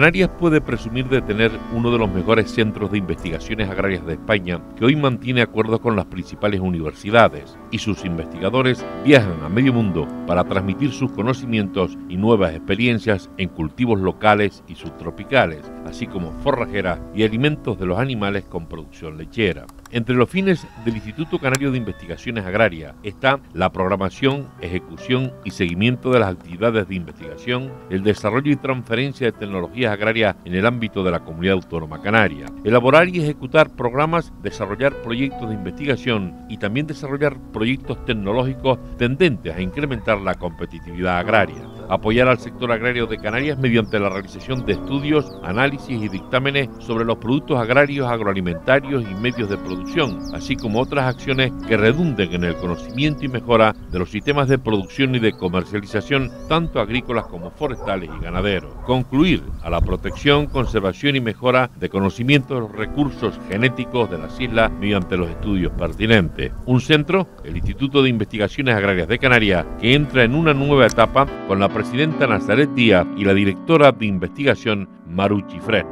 Canarias puede presumir de tener uno de los mejores centros de investigaciones agrarias de España, que hoy mantiene acuerdos con las principales universidades, y sus investigadores viajan a medio mundo para transmitir sus conocimientos y nuevas experiencias en cultivos locales y subtropicales, así como forrajeras y alimentos de los animales con producción lechera. Entre los fines del Instituto Canario de Investigaciones Agrarias está la programación, ejecución y seguimiento de las actividades de investigación, el desarrollo y transferencia de tecnologías agrarias en el ámbito de la comunidad autónoma canaria, elaborar y ejecutar programas, desarrollar proyectos de investigación y también desarrollar proyectos tecnológicos tendentes a incrementar la competitividad agraria apoyar al sector agrario de Canarias mediante la realización de estudios, análisis y dictámenes sobre los productos agrarios, agroalimentarios y medios de producción, así como otras acciones que redunden en el conocimiento y mejora de los sistemas de producción y de comercialización, tanto agrícolas como forestales y ganaderos. Concluir a la protección, conservación y mejora de conocimientos de los recursos genéticos de las islas mediante los estudios pertinentes. Un centro, el Instituto de Investigaciones Agrarias de Canarias, que entra en una nueva etapa con la presidenta Nazaret Díaz y la directora de investigación Maruchi Fresno.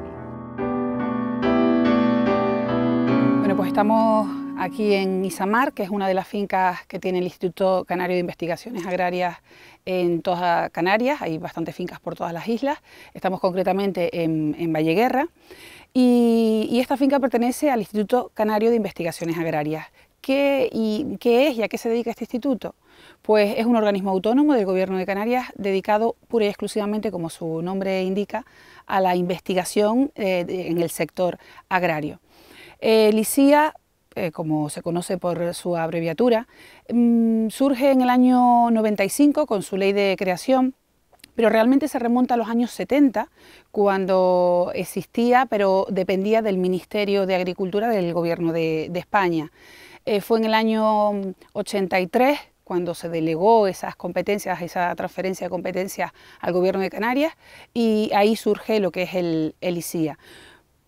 Bueno, pues estamos aquí en Isamar, que es una de las fincas que tiene el Instituto Canario de Investigaciones Agrarias en toda Canarias, hay bastantes fincas por todas las islas, estamos concretamente en, en Valleguerra, y, esta finca pertenece al Instituto Canario de Investigaciones Agrarias. ¿Qué es y a qué se dedica este instituto? pues es un organismo autónomo del Gobierno de Canarias dedicado pura y exclusivamente, como su nombre indica, a la investigación eh, en el sector agrario. ...el LICIA, eh, como se conoce por su abreviatura, mm, surge en el año 95 con su ley de creación pero realmente se remonta a los años 70, cuando existía, pero dependía del Ministerio de Agricultura del Gobierno de, España. Eh, fue en el año 83 cuando se delegó esas competencias, esa transferencia de competencias al gobierno de Canarias y ahí surge lo que es el, el ICIA.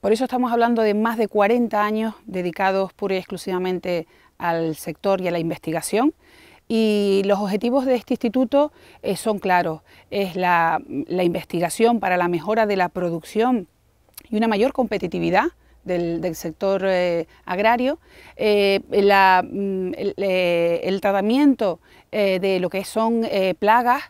Por eso estamos hablando de más de 40 años dedicados pura y exclusivamente al sector y a la investigación. Y los objetivos de este instituto eh, son claros. Es la investigación para la mejora de la producción y una mayor competitividad del, sector eh, agrario, eh, mm, el, eh, el, tratamiento de lo que son plagas,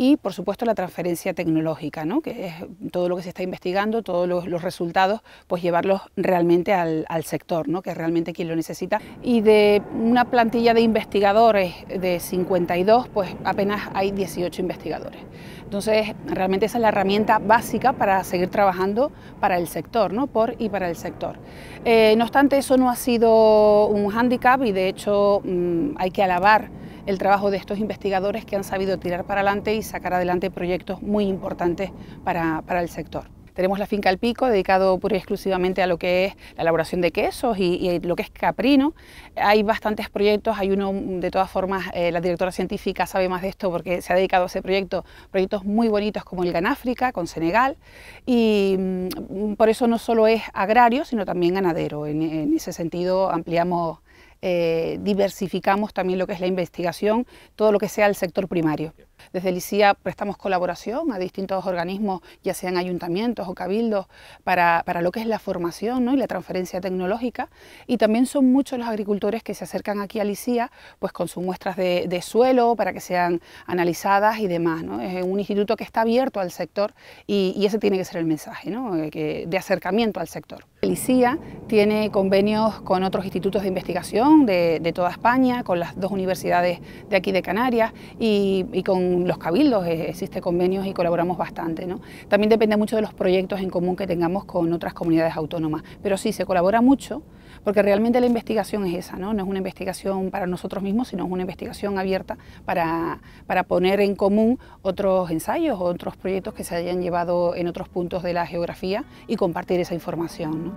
y por supuesto la transferencia tecnológica, que es todo lo que se está investigando, todos los, resultados, pues llevarlos realmente al, sector, que es realmente quien lo necesita. Y de una plantilla de investigadores de 52, pues apenas hay 18 investigadores. Entonces, realmente esa es la herramienta básica para seguir trabajando para el sector, ¿no? por y para el sector. Eh, no obstante, eso no ha sido un hándicap y de hecho mm, hay que alabar el trabajo de estos investigadores que han sabido tirar para adelante y sacar adelante proyectos muy importantes para, el sector. Tenemos la finca Al Pico, dedicado pura y exclusivamente a lo que es la elaboración de quesos y, lo que es caprino. Hay bastantes proyectos, hay uno, de todas formas, eh, la directora científica sabe más de esto porque se ha dedicado a ese proyecto, proyectos muy bonitos como el Ganáfrica, con Senegal, y mm, por eso no solo es agrario, sino también ganadero. en ese sentido ampliamos eh, diversificamos también lo que es la investigación, todo lo que sea el sector primario. Desde Licía prestamos colaboración a distintos organismos, ya sean ayuntamientos o cabildos, para, lo que es la formación y la transferencia tecnológica. Y también son muchos los agricultores que se acercan aquí a Licía pues, con sus muestras de, suelo para que sean analizadas y demás. ¿no? Es un instituto que está abierto al sector y, ese tiene que ser el mensaje eh, de acercamiento al sector. La policía tiene convenios con otros institutos de investigación de, toda España, con las dos universidades de aquí de Canarias y, con los cabildos e, existe convenios y colaboramos bastante. ¿no? También depende mucho de los proyectos en común que tengamos con otras comunidades autónomas, pero sí se colabora mucho porque realmente la investigación es esa, ¿no? no es una investigación para nosotros mismos, sino es una investigación abierta para, poner en común otros ensayos o otros proyectos que se hayan llevado en otros puntos de la geografía y compartir esa información.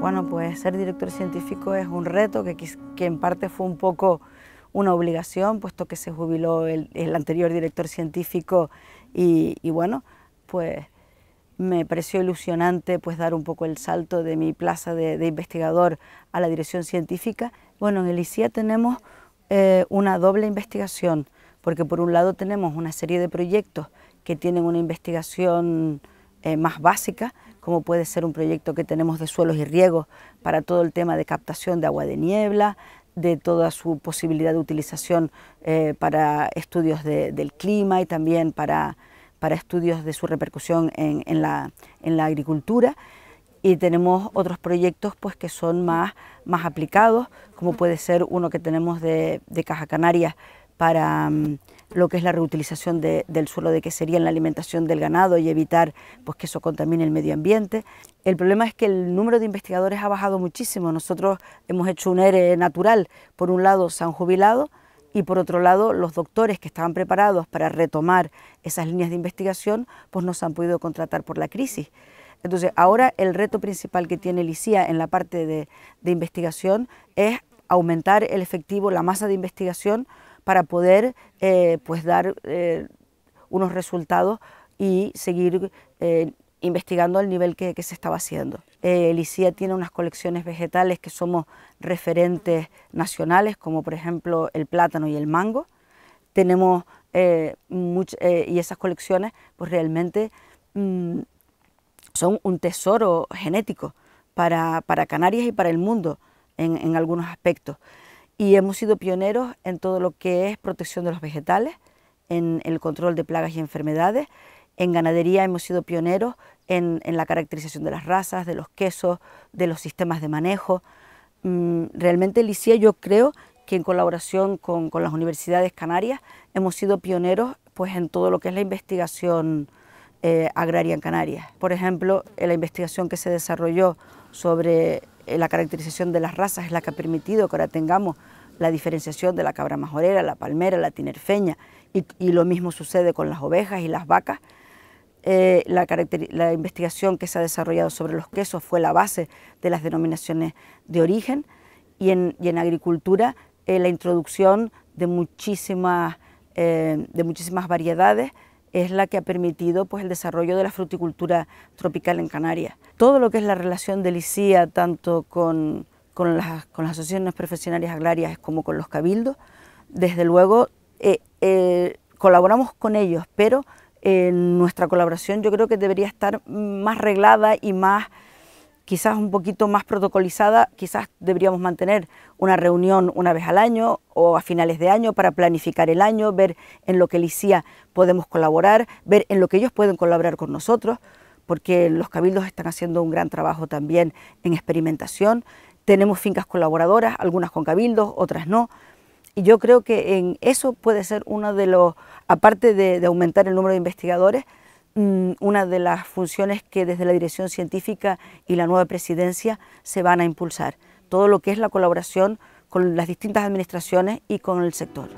Bueno, pues ser director científico es un reto que, que en parte fue un poco una obligación, puesto que se jubiló el, el anterior director científico y, bueno, pues me pareció ilusionante pues dar un poco el salto de mi plaza de, investigador a la dirección científica. Bueno, en el ICIA tenemos eh, una doble investigación, porque por un lado tenemos una serie de proyectos que tienen una investigación eh, más básica, como puede ser un proyecto que tenemos de suelos y riegos para todo el tema de captación de agua de niebla, de toda su posibilidad de utilización eh, para estudios del clima y también para, para estudios de su repercusión en, la, agricultura. Y tenemos otros proyectos pues, que son más, más aplicados, como puede ser uno que tenemos de, de Caja Canarias para... Mm, lo que es la reutilización del suelo de sería en la alimentación del ganado y evitar pues, que eso contamine el medio ambiente. El problema es que el número de investigadores ha bajado muchísimo. Nosotros hemos hecho un ERE natural. Por un lado se han jubilado y por otro lado los doctores que estaban preparados para retomar esas líneas de investigación pues no se han podido contratar por la crisis. Entonces ahora el reto principal que tiene el ICIA en la parte de, de investigación es aumentar el efectivo, la masa de investigación para poder eh, pues dar eh, unos resultados y seguir eh, investigando al nivel que, se estaba haciendo. ...el ICIA e tiene unas colecciones vegetales que somos referentes nacionales, como por ejemplo el plátano y el mango. Tenemos, y esas colecciones pues realmente mm, son un tesoro genético para, Canarias y para el mundo en algunos aspectos y hemos sido pioneros en todo lo que es protección de los vegetales, en el control de plagas y enfermedades. En ganadería hemos sido pioneros en, la caracterización de las razas, de los quesos, de los sistemas de manejo. Mm, realmente el yo creo que en colaboración con, las universidades canarias hemos sido pioneros pues, en todo lo que es la investigación eh, agraria en Canarias. Por ejemplo, en la investigación que se desarrolló sobre eh, la caracterización de las razas es la que ha permitido que ahora tengamos la diferenciación de la cabra majorera, la palmera, la tinerfeña, y, lo mismo sucede con las ovejas y las vacas. Eh, la, investigación que se ha desarrollado sobre los quesos fue la base de las denominaciones de origen y en, agricultura eh, la introducción de de muchísimas variedades es la que ha permitido pues, el desarrollo de la fruticultura tropical en Canarias. Todo lo que es la relación de ICIA, tanto con, las, asociaciones profesionales agrarias como con los cabildos, desde luego eh, eh, colaboramos con ellos, pero eh, nuestra colaboración yo creo que debería estar más reglada y más quizás un poquito más protocolizada, quizás deberíamos mantener una reunión una vez al año o a finales de año para planificar el año, ver en lo que el ICIA podemos colaborar, ver en lo que ellos pueden colaborar con nosotros, porque los cabildos están haciendo un gran trabajo también en experimentación. Tenemos fincas colaboradoras, algunas con cabildos, otras no. Y yo creo que en eso puede ser uno de los, aparte de aumentar el número de investigadores, Mm, una de las funciones que desde la Dirección Científica y la nueva presidencia se van a impulsar, todo lo que es la colaboración con las distintas administraciones y con el sector.